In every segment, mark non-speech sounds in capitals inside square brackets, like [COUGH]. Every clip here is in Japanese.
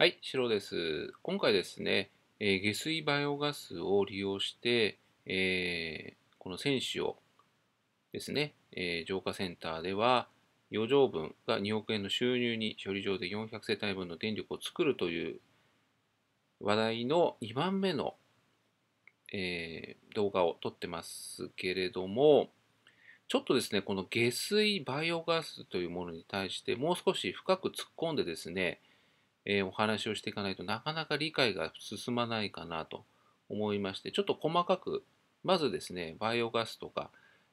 はい、シロです。今回ですね、えー、下水バイオガスを利用して、えー、この選手をですね、えー、浄化センターでは、余剰分が2億円の収入に処理場で400世帯分の電力を作るという話題の2番目の、え動画を撮ってますけれども、ちょっとですね、この下水バイオガスというものに対してもう少し深く突っ込んでですね、えー、お話をしていかないとなかなか理解が進まないかなと思いましてちょっと細かくまずですねバイオガスとか、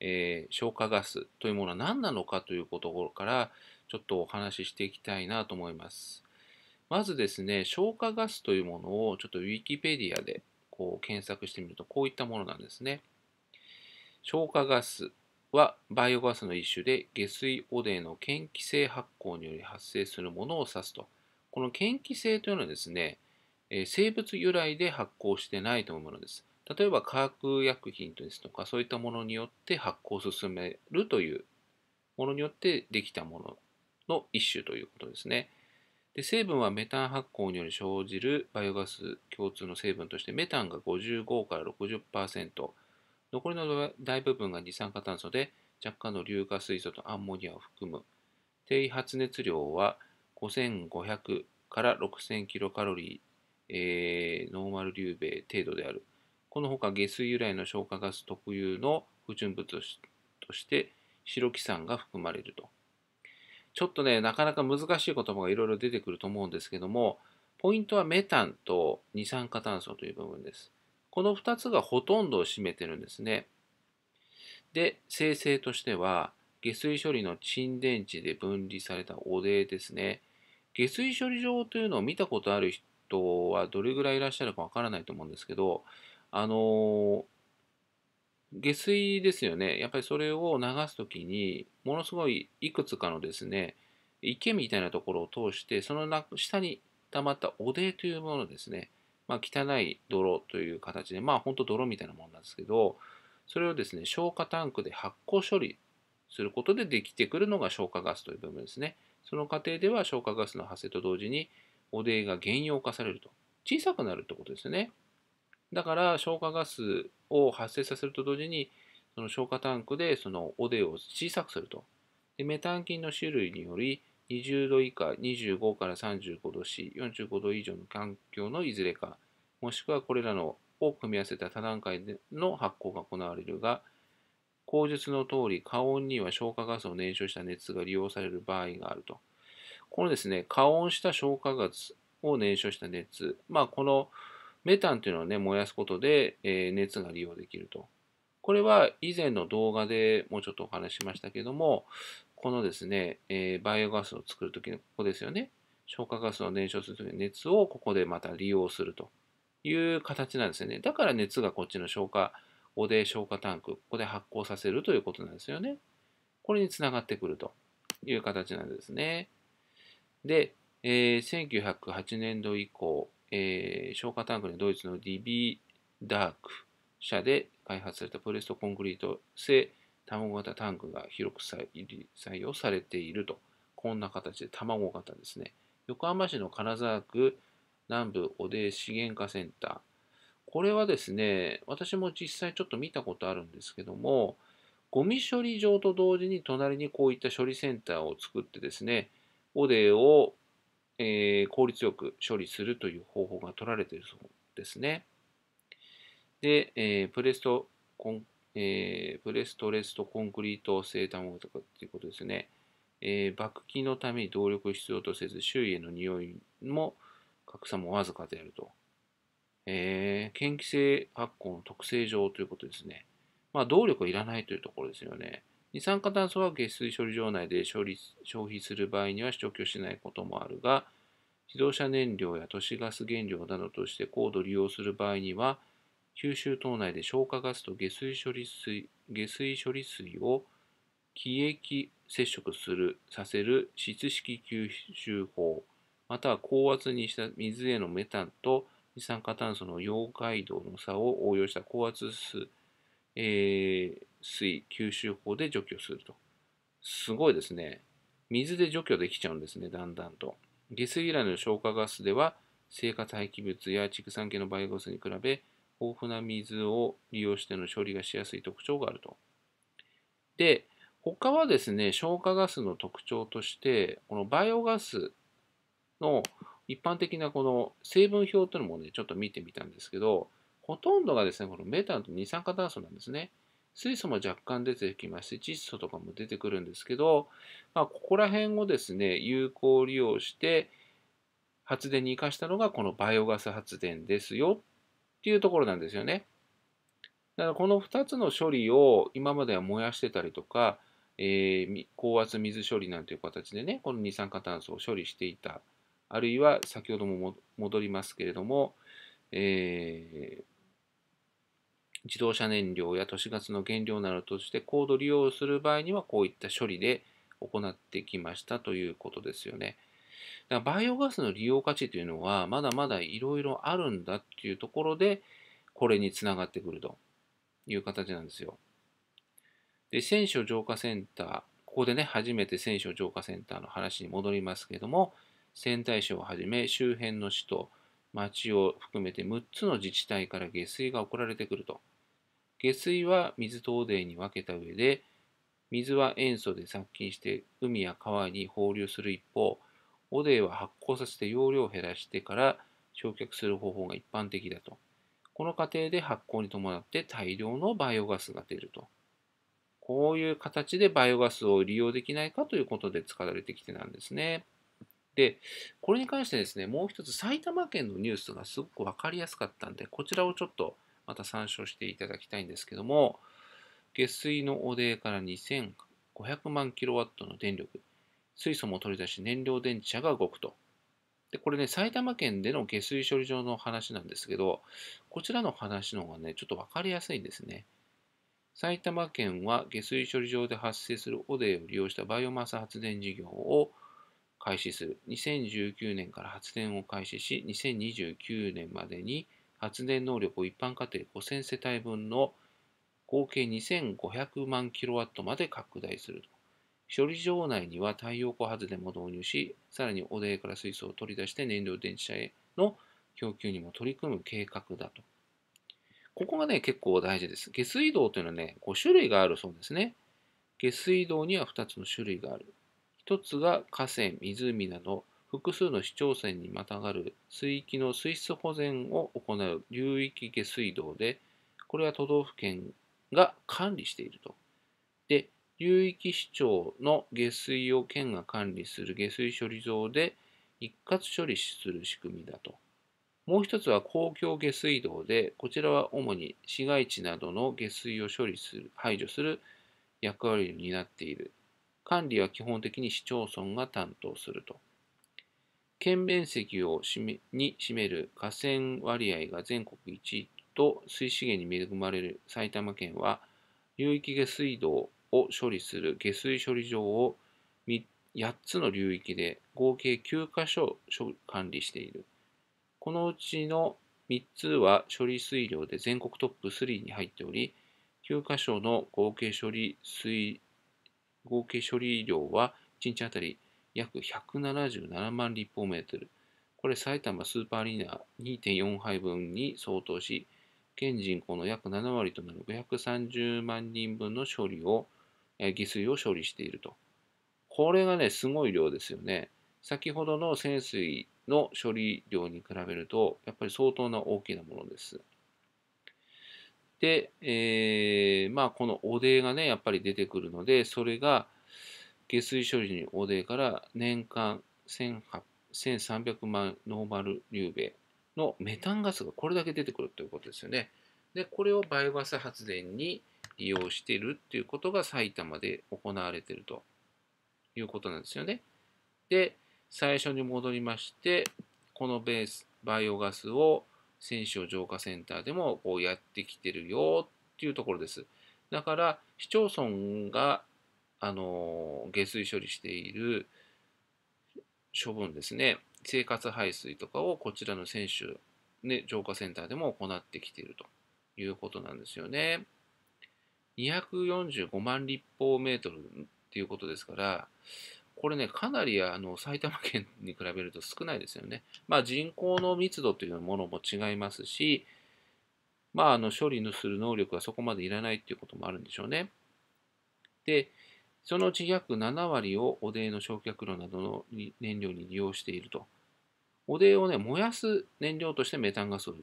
えー、消化ガスというものは何なのかということからちょっとお話ししていきたいなと思いますまずですね消化ガスというものをちょっとウィキペディアでこう検索してみるとこういったものなんですね消化ガスはバイオガスの一種で下水汚泥の嫌気性発酵により発生するものを指すとこの嫌気性というのはですね、え生物由来で発酵してないと思うものです。例えば化学薬品ですとかそういったものによって発酵を進めるというものによってできたものの一種ということですね。で成分はメタン発酵により生じるバイオガス共通の成分としてメタンが55から60%残りの大部分が二酸化炭素で若干の硫化水素とアンモニアを含む低発熱量は5500から6000キロカロリー、えー、ノーマル流米程度である。このほか下水由来の消化ガス特有の不純物として白木酸が含まれると。ちょっとね、なかなか難しい言葉がいろいろ出てくると思うんですけども、ポイントはメタンと二酸化炭素という部分です。この二つがほとんどを占めてるんですね。で、生成としては、下水処理の沈電池で分離された汚泥ですね。下水処理場というのを見たことある人はどれぐらいいらっしゃるかわからないと思うんですけど、あの下水ですよね。やっぱりそれを流すときに、ものすごいいくつかのですね、池みたいなところを通して、その下に溜まった汚泥というものですね、まあ、汚い泥という形で、まあ本当泥みたいなものなんですけど、それをですね、消火タンクで発酵処理することでできてくるのが消火ガスという部分ですね。その過程では消化ガスの発生と同時に汚泥が原量化されると小さくなるってことですよねだから消化ガスを発生させると同時にその消化タンクでその汚泥を小さくするとでメタン菌の種類により20度以下25から35度 C、45度以上の環境のいずれかもしくはこれらのを組み合わせた多段階の発酵が行われるが口述の通り、加温には消化ガスを燃焼した熱が利用される場合があると。このですね、加温した消化ガスを燃焼した熱、まあ、このメタンというのをね、燃やすことで、え熱が利用できると。これは以前の動画でもうちょっとお話しましたけども、このですね、えバイオガスを作るときのここですよね。消化ガスを燃焼するときの熱をここでまた利用するという形なんですよね。だから熱がこっちの消化こで消化タンク、ここで発酵させるということなんですよね。これにつながってくるという形なんですね。で、えー、1908年度以降、えー、消化タンクにドイツのディビーダーク社で開発されたプレストコンクリート製卵型タンクが広く採用されていると。こんな形で卵型ですね。横浜市の金沢区南部汚泥資源化センター。これはですね、私も実際ちょっと見たことあるんですけども、ゴミ処理場と同時に隣にこういった処理センターを作ってですね、汚泥を、えー、効率よく処理するという方法が取られているそうですね。で、えー、プレストコン、えー、プレストレストコンクリート製卵とかっていうことですね。えー、爆気のために動力必要とせず周囲への匂いも格差もわずかであると。えー、嫌気性発酵の特性上ということですね。まあ、動力はいらないというところですよね。二酸化炭素は下水処理場内で消費する場合には除去しないこともあるが、自動車燃料や都市ガス原料などとして高度利用する場合には、九州島内で消化ガスと下水処理水下水処理水を気液接触するさせる質式吸収法、または高圧にした水へのメタンと二酸化炭素の溶解度の差を応用した高圧水、えー、水吸収法で除去すると。すごいですね。水で除去できちゃうんですね、だんだんと。下水以来の消化ガスでは、生活廃棄物や畜産系のバイオガスに比べ、豊富な水を利用しての処理がしやすい特徴があると。で、他はですね、消化ガスの特徴として、このバイオガスの一般的なこの成分表というのもね、ちょっと見てみたんですけど、ほとんどがですね、このメタンと二酸化炭素なんですね。水素も若干出てきまして、窒素とかも出てくるんですけど、まあ、ここら辺をですね、有効利用して発電に生かしたのがこのバイオガス発電ですよっていうところなんですよね。だからこの2つの処理を今までは燃やしてたりとか、えー、高圧水処理なんていう形でね、この二酸化炭素を処理していたあるいは先ほども戻りますけれども、えー、自動車燃料や都市ガスの原料などとして高度利用する場合にはこういった処理で行ってきましたということですよね。だからバイオガスの利用価値というのはまだまだいろいろあるんだっていうところでこれにつながってくるという形なんですよ。で、選手浄化センター、ここでね、初めて選手浄化センターの話に戻りますけれども、仙台市をはじめ周辺の市と町を含めて6つの自治体から下水が送られてくると。下水は水東電に分けた上で、水は塩素で殺菌して海や川に放流する一方、汚泥は発酵させて容量を減らしてから焼却する方法が一般的だと。この過程で発酵に伴って大量のバイオガスが出ると。こういう形でバイオガスを利用できないかということで使われてきてなんですね。で、これに関してですね、もう一つ埼玉県のニュースがすごく分かりやすかったんで、こちらをちょっとまた参照していただきたいんですけども、下水の汚泥から2500万キロワットの電力、水素も取り出し燃料電池車が動くと。で、これね、埼玉県での下水処理場の話なんですけど、こちらの話の方がね、ちょっと分かりやすいんですね。埼玉県は下水処理場で発生する汚泥を利用したバイオマス発電事業を開始する。2019年から発電を開始し、2029年までに発電能力を一般家庭5000世帯分の合計2500万キロワットまで拡大する処理場内には太陽光発電も導入し、さらに汚泥から水素を取り出して燃料電池車への供給にも取り組む計画だと。ここがね、結構大事です。下水道というのはね、5種類があるそうですね。下水道には2つの種類がある。1つが河川、湖など複数の市町村にまたがる水域の水質保全を行う流域下水道で、これは都道府県が管理していると。で、流域市長の下水を県が管理する下水処理場で一括処理する仕組みだと。もう一つは公共下水道で、こちらは主に市街地などの下水を処理する、排除する役割を担っている管理は基本的に市町村が担当すると。県面積をに占める河川割合が全国1位と水資源に恵まれる埼玉県は流域下水道を処理する下水処理場を8つの流域で合計9箇所管理している。このうちの3つは処理水量で全国トップ3に入っており、9箇所の合計処理水合計処理量は1日あたり約177万立方メートル。これ埼玉スーパーアリーナ2.4杯分に相当し、現人口の約7割となる530万人分の処理を、下水を処理していると。これがね、すごい量ですよね。先ほどの潜水の処理量に比べると、やっぱり相当な大きなものです。で、えー、まあこの汚泥がね、やっぱり出てくるので、それが下水処理に汚泥から年間1300万ノーマル流ューベのメタンガスがこれだけ出てくるということですよね。で、これをバイオガス発電に利用しているっていうことが埼玉で行われているということなんですよね。で、最初に戻りまして、このベース、バイオガスを選手を浄化センターでもこうやってきてるよっていうところです。だから市町村があの下水処理している処分ですね、生活排水とかをこちらの選手、ね、浄化センターでも行ってきているということなんですよね。245万立方メートルっていうことですから、これね、かなりあの埼玉県に比べると少ないですよね。まあ、人口の密度というものも違いますし、まあ、あの処理する能力はそこまでいらないということもあるんでしょうね。で、そのうち約7割を汚泥の焼却炉などの燃料に利用していると。汚泥をね、燃やす燃料としてメタンガスを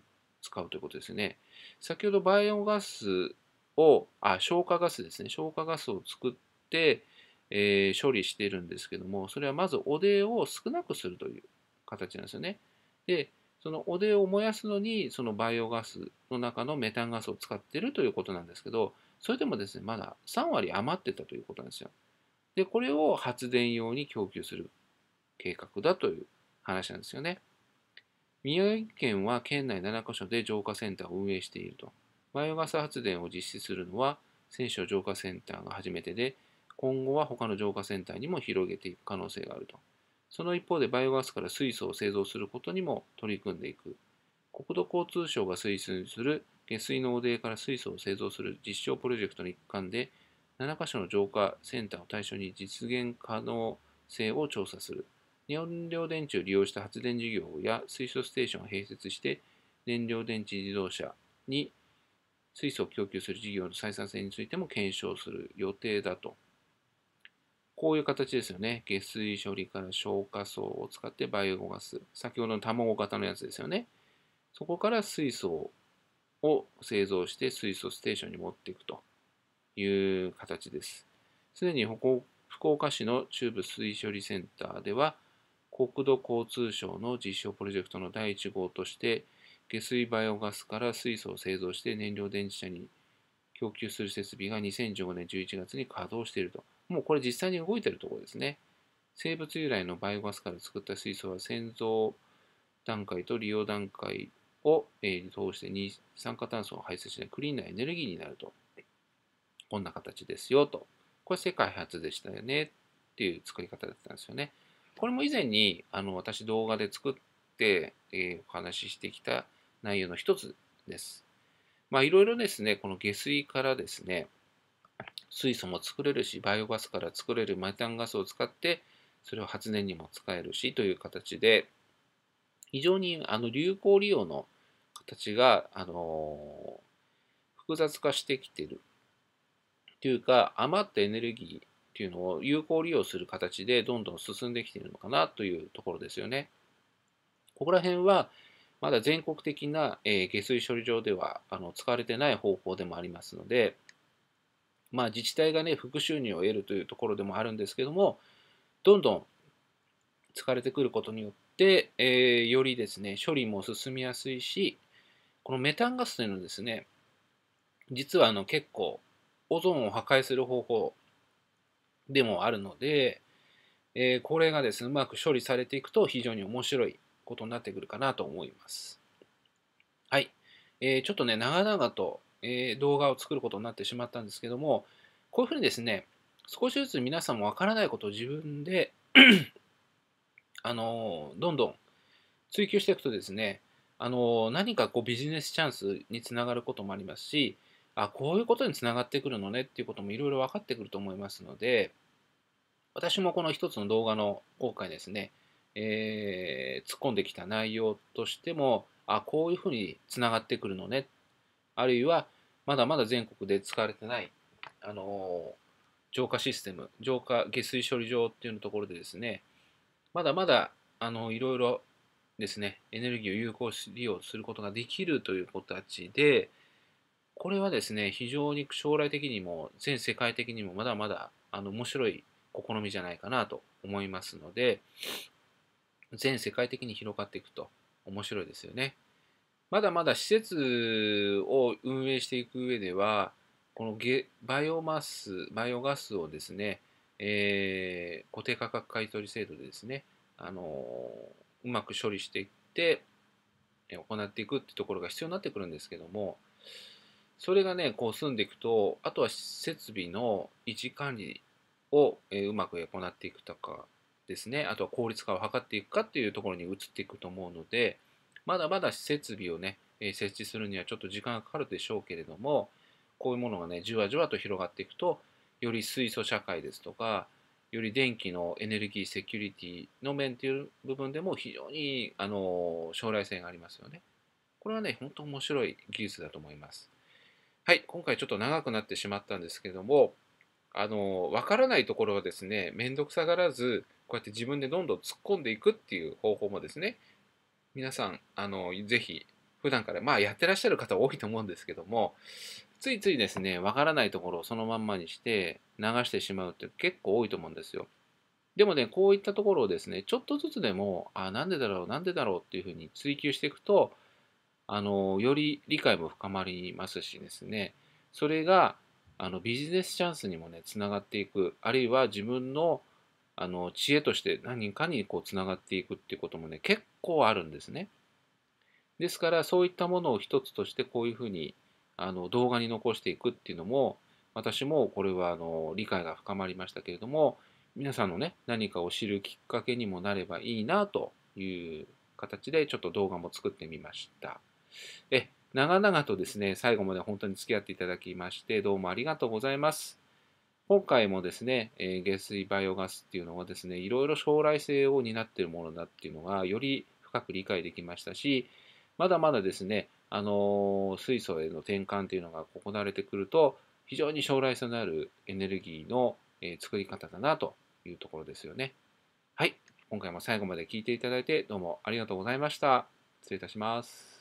使うということですね。先ほどバイオガスを、あ、消化ガスですね。消化ガスを作って、えー、処理してるんですけども、それはまず汚泥を少なくするという形なんですよね。で、その汚泥を燃やすのに、そのバイオガスの中のメタンガスを使ってるということなんですけど、それでもですね、まだ3割余ってたということなんですよ。で、これを発電用に供給する計画だという話なんですよね。宮城県は県内7カ所で浄化センターを運営していると。バイオガス発電を実施するのは、選手浄化センターが初めてで、今後は他の浄化センターにも広げていく可能性があると。その一方でバイオガスから水素を製造することにも取り組んでいく。国土交通省が推進する下水の汚泥から水素を製造する実証プロジェクトの一環で、7カ所の浄化センターを対象に実現可能性を調査する。日本料電池を利用した発電事業や水素ステーションを併設して、燃料電池自動車に水素を供給する事業の採算性についても検証する予定だとこういう形ですよね。下水処理から消化層を使ってバイオガス。先ほどの卵型のやつですよね。そこから水素を製造して水素ステーションに持っていくという形です。すでに福岡市の中部水処理センターでは、国土交通省の実証プロジェクトの第1号として、下水バイオガスから水素を製造して燃料電池車に供給する設備が2015年11月に稼働していると。もうこれ実際に動いてるところですね。生物由来のバイオガスから作った水素は製造段階と利用段階を、えー、通して二酸化炭素を排出しないクリーンなエネルギーになると。こんな形ですよと。これ世界初でしたよねっていう作り方だったんですよね。これも以前にあの私動画で作って、えー、お話ししてきた内容の一つです。まあいろいろですね、この下水からですね、水素も作れるし、バイオガスから作れるメタンガスを使って、それを発電にも使えるしという形で、非常にあの流行利用の形が、あの複雑化してきている。というか、余ったエネルギーっていうのを有効利用する形でどんどん進んできているのかなというところですよね。ここら辺は、まだ全国的な、え下水処理場ではあの使われてない方法でもありますので、まあ、自治体がね副収入を得るというところでもあるんですけどもどんどん疲れてくることによって、えー、よりですね処理も進みやすいしこのメタンガスというのはですね実はあの結構オゾンを破壊する方法でもあるので、えー、これがですねうまく処理されていくと非常に面白いことになってくるかなと思います。はい。えー、ちょっとね、長々と、えー、動画を作ることになってしまったんですけども、こういうふうにですね、少しずつ皆さんもわからないことを自分で [CLEARS THROAT] あのー、どんどん追求していくとですね、あの何かこうビジネスチャンスにつながることもありますし、あ、こういうことにつながってくるのねっていうこともいろいろ分かってくると思いますので、私もこの一つの動画の今回ですね、えー、突っ込んできた内容としてもあこういうふうにつながってくるのねあるいはまだまだ全国で使われてない、あのー、浄化システム浄化下水処理場っていうところでですねまだまだあのいろいろですねエネルギーを有効利用することができるという形でこれはですね非常に将来的にも全世界的にもまだまだあの面白い試みじゃないかなと思いますので全世界的に広がっていくと面白いですよね。まだまだ施設を運営していく上では、このゲバイオマス、バイオガスをですね、えー、固定価格買取制度でですね、あのうまく処理していって、行っていくってところが必要になってくるんですけども、それがね、こう済んでいくと、あとは設備の維持管理を、えうまく行っていくとか、ですね、あとは効率化を図っていくかっていうところに移っていくと思うので、まだまだ設備をね、設置するにはちょっと時間がかかるでしょうけれども、こういうものがね、じわじわと広がっていくと、より水素社会ですとか、より電気のエネルギーセキュリティの面という部分でも非常にあの将来性がありますよね。これはね、本当面白い技術だと思います。はい、今回ちょっと長くなってしまったんですけども、あの、わからないところはですね、めんどくさがらず、こうやって自分でどんどん突っ込んでいくっていう方法もですね、皆さん、あの、ぜひ、普段から、まあ、やってらっしゃる方多いと思うんですけども、ついついですね、わからないところをそのまんまにして流してしまうって結構多いと思うんですよ。でもね、こういったところをですね、ちょっとずつでも、あ、なんでだろう、なんでだろうっていうふうに追求していくと、あの、より理解も深まりますしですね、それが、あの、ビジネスチャンスにもね、つながっていく、あるいは自分の、あの知恵として何人かにこうつながっていくっていうこともね結構あるんですね。ですからそういったものを一つとしてこういうふうにあの動画に残していくっていうのも私もこれはあの理解が深まりましたけれども皆さんのね何かを知るきっかけにもなればいいなという形でちょっと動画も作ってみました。え長々とですね最後まで本当に付き合っていただきましてどうもありがとうございます。今回もですね、えー、下水バイオガスっていうのはですね、いろいろ将来性を担っているものだっていうのが、より深く理解できましたし、まだまだですね、あのー、水素への転換というのが行われてくると、非常に将来性のあるエネルギーの、えー、作り方だなというところですよね。はい。今回も最後まで聞いていただいてどうもありがとうございました。失礼いたします。